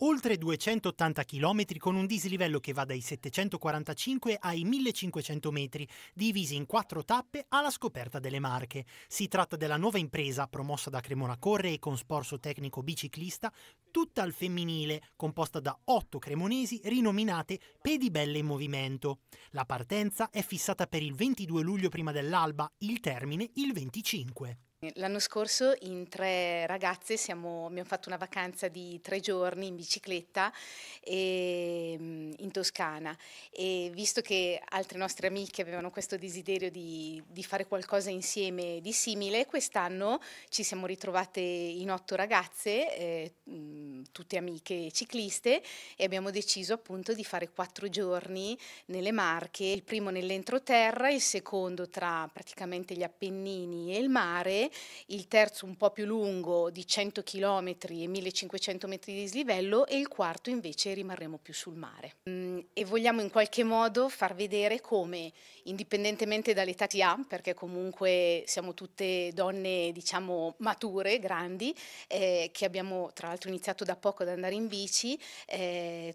oltre 280 km con un dislivello che va dai 745 ai 1500 metri, divisi in quattro tappe alla scoperta delle Marche. Si tratta della nuova impresa promossa da Cremona Corre e con sporso tecnico biciclista, tutta al femminile, composta da otto cremonesi rinominate Pedibelle in Movimento. La partenza è fissata per il 22 luglio prima dell'alba, il termine il 25. L'anno scorso in tre ragazze siamo, abbiamo fatto una vacanza di tre giorni in bicicletta e, ehm, in Toscana e visto che altre nostre amiche avevano questo desiderio di, di fare qualcosa insieme di simile, quest'anno ci siamo ritrovate in otto ragazze. Eh, tutte amiche cicliste e abbiamo deciso appunto di fare quattro giorni nelle Marche, il primo nell'entroterra, il secondo tra praticamente gli Appennini e il mare, il terzo un po' più lungo di 100 km e 1500 metri di dislivello e il quarto invece rimarremo più sul mare. Mm, e vogliamo in qualche modo far vedere come, indipendentemente dall'età che ha, perché comunque siamo tutte donne diciamo mature, grandi, eh, che abbiamo tra l'altro iniziato da poco ad andare in bici, eh,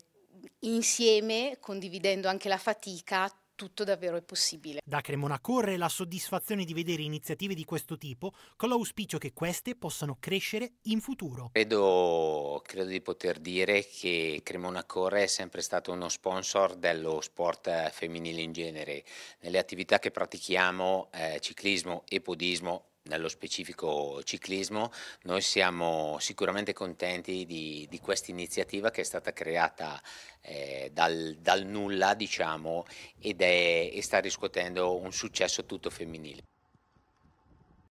insieme, condividendo anche la fatica, tutto davvero è possibile. Da Cremona corre la soddisfazione di vedere iniziative di questo tipo con l'auspicio che queste possano crescere in futuro. Credo, credo di poter dire che Cremona corre è sempre stato uno sponsor dello sport eh, femminile in genere. Nelle attività che pratichiamo, eh, ciclismo e podismo nello specifico ciclismo, noi siamo sicuramente contenti di, di questa iniziativa che è stata creata eh, dal, dal, nulla, diciamo, ed è, e sta riscuotendo un successo tutto femminile.